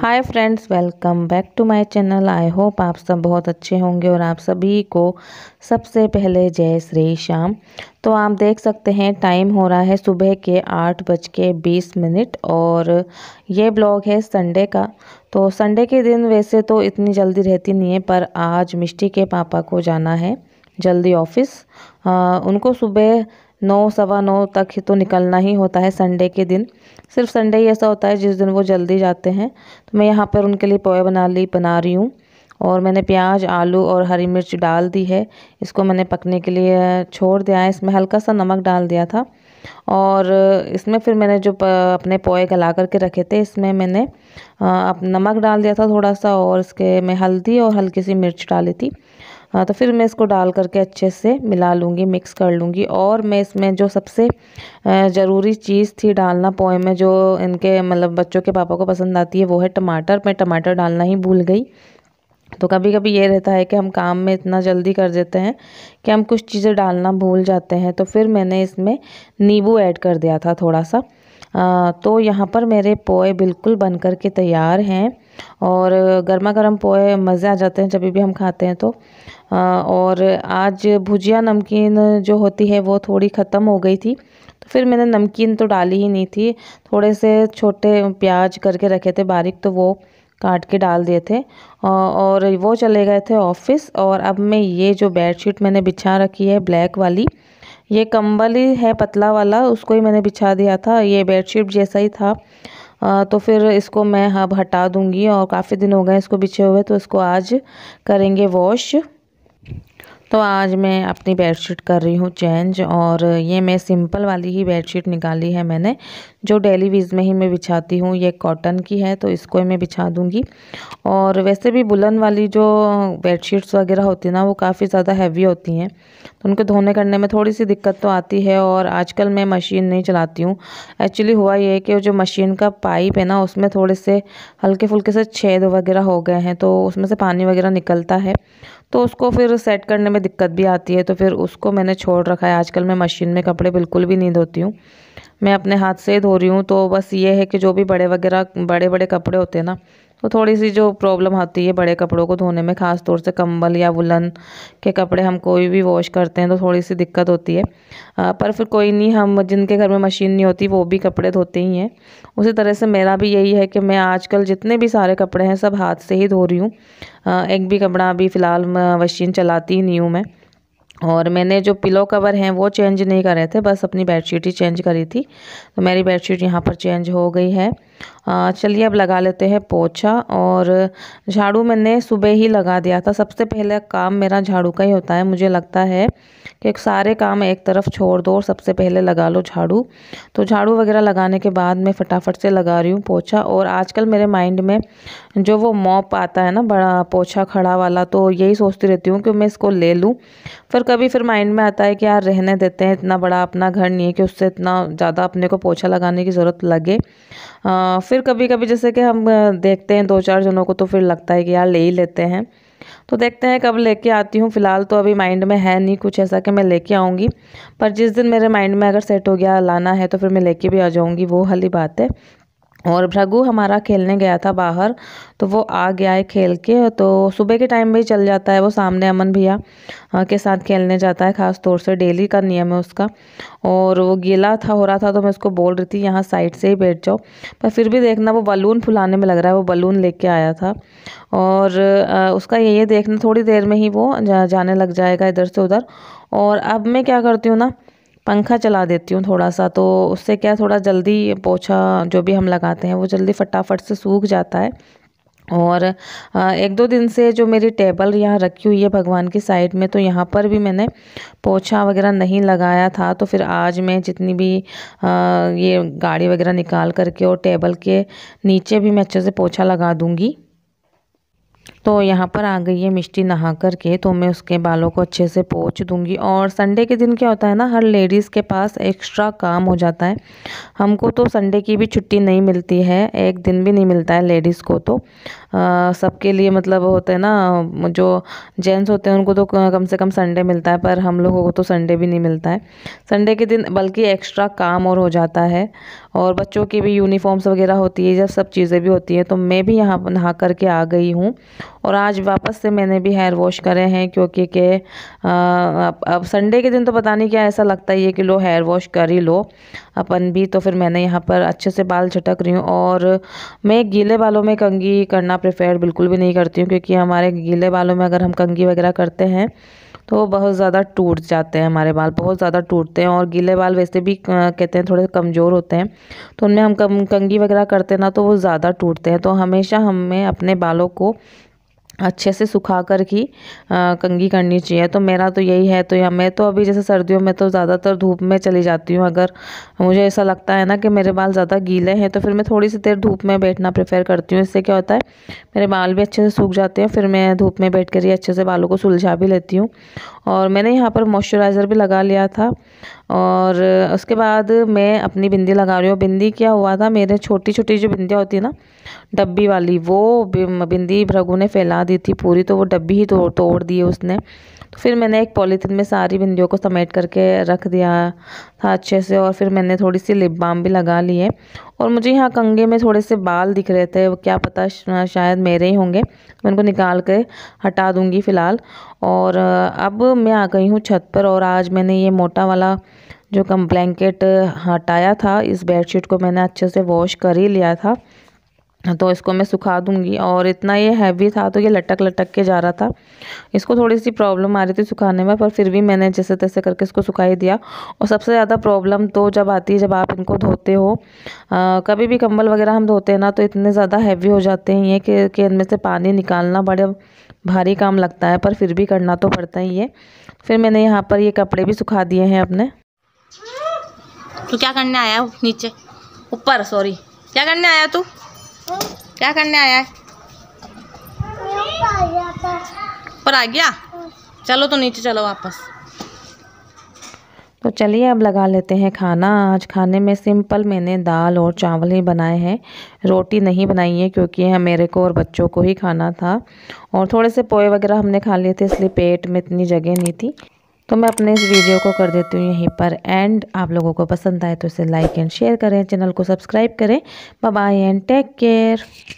hi friends welcome back to my channel I hope आप सब बहुत अच्छे होंगे और आप सभी को सबसे पहले जय श्री श्याम तो आप देख सकते हैं टाइम हो रहा है सुबह के आठ बज के बीस मिनट और ये ब्लॉग है संडे का तो संडे के दिन वैसे तो इतनी जल्दी रहती नहीं है पर आज मिष्टी के पापा को जाना है जल्दी ऑफिस उनको सुबह नौ सवा नौ तक ही तो निकलना ही होता है संडे के दिन सिर्फ संडे ही ऐसा होता है जिस दिन वो जल्दी जाते हैं तो मैं यहाँ पर उनके लिए पोए बना ली बना रही हूँ और मैंने प्याज आलू और हरी मिर्च डाल दी है इसको मैंने पकने के लिए छोड़ दिया है इसमें हल्का सा नमक डाल दिया था और इसमें फिर मैंने जो अपने पोए गला करके रखे थे इसमें मैंने अब नमक डाल दिया था थोड़ा सा और इसके में हल्दी और हल्की सी मिर्च डाली थी हाँ तो फिर मैं इसको डाल करके अच्छे से मिला लूँगी मिक्स कर लूँगी और मैं इसमें जो सबसे ज़रूरी चीज़ थी डालना पोहे में जो इनके मतलब बच्चों के पापा को पसंद आती है वो है टमाटर मैं टमाटर डालना ही भूल गई तो कभी कभी ये रहता है कि हम काम में इतना जल्दी कर देते हैं कि हम कुछ चीज़ें डालना भूल जाते हैं तो फिर मैंने इसमें नींबू ऐड कर दिया था थोड़ा सा आ, तो यहाँ पर मेरे पोए बिल्कुल बन कर के तैयार हैं और गर्मा गर्म पोए मज़े आ जाते हैं जब भी हम खाते हैं तो आ, और आज भुजिया नमकीन जो होती है वो थोड़ी ख़त्म हो गई थी तो फिर मैंने नमकीन तो डाली ही नहीं थी थोड़े से छोटे प्याज करके रखे थे बारीक तो वो काट के डाल दिए थे और वो चले गए थे ऑफिस और अब मैं ये जो बेडशीट मैंने बिछा रखी है ब्लैक वाली ये कंबल ही है पतला वाला उसको ही मैंने बिछा दिया था ये बेडशीट जैसा ही था तो फिर इसको मैं अब हटा दूँगी और काफ़ी दिन हो गए इसको बिछे हुए तो इसको आज करेंगे वॉश तो आज मैं अपनी बेडशीट कर रही हूँ चेंज और ये मैं सिंपल वाली ही बेडशीट निकाली है मैंने जो डेली वीज़ में ही मैं बिछाती हूँ ये कॉटन की है तो इसको मैं बिछा दूँगी और वैसे भी बुलन वाली जो बेडशीट्स वगैरह होती ना वो काफ़ी ज़्यादा हैवी होती हैं तो उनको धोने करने में थोड़ी सी दिक्कत तो आती है और आजकल मैं मशीन नहीं चलाती हूँ एक्चुअली हुआ ये है कि जो मशीन का पाइप है ना उसमें थोड़े से हल्के फुल्के से छेद वगैरह हो गए हैं तो उसमें से पानी वगैरह निकलता है तो उसको फिर सेट करने में दिक्कत भी आती है तो फिर उसको मैंने छोड़ रखा है आजकल मैं मशीन में कपड़े बिल्कुल भी नहीं धोती हूँ मैं अपने हाथ से धो रही हूँ तो बस ये है कि जो भी बड़े वगैरह बड़े बड़े कपड़े होते हैं ना तो थोड़ी सी जो प्रॉब्लम आती है बड़े कपड़ों को धोने में ख़ास तौर से कंबल या वुलन के कपड़े हम कोई भी वॉश करते हैं तो थोड़ी सी दिक्कत होती है आ, पर फिर कोई नहीं हम जिनके घर में मशीन नहीं होती वो भी कपड़े धोते ही हैं उसी तरह से मेरा भी यही है कि मैं आजकल जितने भी सारे कपड़े हैं सब हाथ से ही धो रही हूँ एक भी कपड़ा अभी फ़िलहाल मशीन चलाती ही नहीं हूँ मैं और मैंने जो पिलो कवर हैं वो चेंज नहीं करे थे बस अपनी बेडशीट ही चेंज करी थी तो मेरी बेडशीट यहाँ पर चेंज हो गई है चलिए अब लगा लेते हैं पोछा और झाड़ू मैंने सुबह ही लगा दिया था सबसे पहले काम मेरा झाड़ू का ही होता है मुझे लगता है कि सारे काम एक तरफ छोड़ दो और सबसे पहले लगा लो झाड़ू तो झाड़ू वगैरह लगाने के बाद मैं फटाफट से लगा रही हूँ पोछा और आजकल मेरे माइंड में जो वो मॉप आता है ना बड़ा पोछा खड़ा वाला तो यही सोचती रहती हूँ कि मैं इसको ले लूँ फिर कभी फिर माइंड में आता है कि यार रहने देते हैं इतना बड़ा अपना घर नहीं है कि उससे इतना ज़्यादा अपने को पोछा लगाने की ज़रूरत लगे आ, हाँ, फिर कभी कभी जैसे कि हम देखते हैं दो चार जनों को तो फिर लगता है कि यार ले ही लेते हैं तो देखते हैं कब लेके आती हूँ फ़िलहाल तो अभी माइंड में है नहीं कुछ ऐसा कि मैं लेके आऊँगी पर जिस दिन मेरे माइंड में अगर सेट हो गया लाना है तो फिर मैं लेके भी आ जाऊँगी वो हाली बात है और भ्रगु हमारा खेलने गया था बाहर तो वो आ गया है खेल के तो सुबह के टाइम में ही चल जाता है वो सामने अमन भैया के साथ खेलने जाता है ख़ास तौर से डेली का नियम है उसका और वो गीला था हो रहा था तो मैं उसको बोल रही थी यहाँ साइड से ही बैठ जाओ पर फिर भी देखना वो बलून फुलाने में लग रहा है वो बलून लेके आया था और उसका ये देखना थोड़ी देर में ही वो जाने लग जाएगा इधर से उधर और अब मैं क्या करती हूँ ना पंखा चला देती हूँ थोड़ा सा तो उससे क्या थोड़ा जल्दी पोछा जो भी हम लगाते हैं वो जल्दी फटाफट से सूख जाता है और एक दो दिन से जो मेरी टेबल यहाँ रखी हुई है भगवान की साइड में तो यहाँ पर भी मैंने पोछा वगैरह नहीं लगाया था तो फिर आज मैं जितनी भी ये गाड़ी वगैरह निकाल करके और टेबल के नीचे भी मैं अच्छे से पोछा लगा दूँगी तो यहाँ पर आ गई है मिष्टी नहा कर के तो मैं उसके बालों को अच्छे से पोछ दूंगी और संडे के दिन क्या होता है ना हर लेडीज़ के पास एक्स्ट्रा काम हो जाता है हमको तो संडे की भी छुट्टी नहीं मिलती है एक दिन भी नहीं मिलता है लेडीज़ को तो सबके लिए मतलब होते हैं ना जो जेंट्स होते हैं उनको तो कम से कम संडे मिलता है पर हम लोगों को तो संडे भी नहीं मिलता है संडे के दिन बल्कि एक्स्ट्रा काम और हो जाता है और बच्चों की भी यूनिफॉर्म्स वगैरह होती है जब सब चीज़ें भी होती हैं तो मैं भी यहाँ नहा करके आ गई हूँ और आज वापस से मैंने भी हेयर वॉश करे हैं क्योंकि के अब, अब संडे के दिन तो पता नहीं क्या ऐसा लगता ही है कि लो हेयर वॉश कर ही लो अपन भी तो फिर मैंने यहाँ पर अच्छे से बाल झटक रही हूँ और मैं गीले बालों में कंगी करना प्रेफेयर बिल्कुल भी नहीं करती हूँ क्योंकि हमारे गीले बालों में अगर हम कंघी वगैरह करते हैं तो वो बहुत ज़्यादा टूट जाते हैं हमारे बाल बहुत ज़्यादा टूटते हैं और गीले बाल वैसे भी कहते हैं थोड़े कमज़ोर होते हैं तो उनमें हम कम कंघी वगैरह करते हैं ना तो वो ज़्यादा टूटते हैं तो हमेशा हमें अपने बालों को अच्छे से सुखा कर आ, कंगी करनी चाहिए तो मेरा तो यही है तो या मैं तो अभी जैसे सर्दियों में तो ज़्यादातर धूप में चली जाती हूँ अगर मुझे ऐसा लगता है ना कि मेरे बाल ज़्यादा गीले हैं तो फिर मैं थोड़ी सी देर धूप में बैठना प्रेफर करती हूँ इससे क्या होता है मेरे बाल भी अच्छे से सूख जाते हैं फिर मैं धूप में बैठ कर ही अच्छे से बालों को सुलझा भी लेती हूँ और मैंने यहाँ पर मॉइस्चराइज़र भी लगा लिया था और उसके बाद मैं अपनी बिंदी लगा रही हूँ बिंदी क्या हुआ था मेरे छोटी छोटी जो बिंदियाँ होती है ना डब्बी वाली वो बिंदी भ्रगु ने फैला दी थी पूरी तो वो डब्बी ही तो, तोड़ दिए उसने तो फिर मैंने एक पॉलीथीन में सारी बिंदियों को समेट करके रख दिया था अच्छे से और फिर मैंने थोड़ी सी लिप बाम भी लगा लिए और मुझे यहाँ कंगे में थोड़े से बाल दिख रहे थे क्या पता शायद मेरे ही होंगे मैं उनको निकाल के हटा दूँगी फ़िलहाल और अब मैं आ गई हूँ छत पर और आज मैंने ये मोटा वाला जो कम ब्लैंकेट हटाया था इस बेडशीट को मैंने अच्छे से वॉश कर ही लिया था तो इसको मैं सुखा दूंगी और इतना ये हैवी था तो ये लटक लटक के जा रहा था इसको थोड़ी सी प्रॉब्लम आ रही थी सुखाने में पर फिर भी मैंने जैसे तैसे करके इसको सुखा ही दिया और सबसे ज़्यादा प्रॉब्लम तो जब आती है जब आप इनको धोते हो आ, कभी भी कंबल वगैरह हम धोते हैं ना तो इतने ज़्यादा हैवी हो जाते हैं ये कि, कि इनमें से पानी निकालना बड़े भारी काम लगता है पर फिर भी करना तो पड़ता ही है फिर मैंने यहाँ पर ये कपड़े भी सुखा दिए हैं अपने तो क्या करने आया नीचे ऊपर सॉरी क्या करने आया तू क्या करने आया है पर आ गया चलो तो नीचे चलो वापस तो चलिए अब लगा लेते हैं खाना आज खाने में सिंपल मैंने दाल और चावल ही बनाए हैं रोटी नहीं बनाई है क्योंकि यह मेरे को और बच्चों को ही खाना था और थोड़े से पोए वगैरह हमने खा लिए थे इसलिए पेट में इतनी जगह नहीं थी तो मैं अपने इस वीडियो को कर देती हूँ यहीं पर एंड आप लोगों को पसंद आए तो इसे लाइक एंड शेयर करें चैनल को सब्सक्राइब करें बाय एंड टेक केयर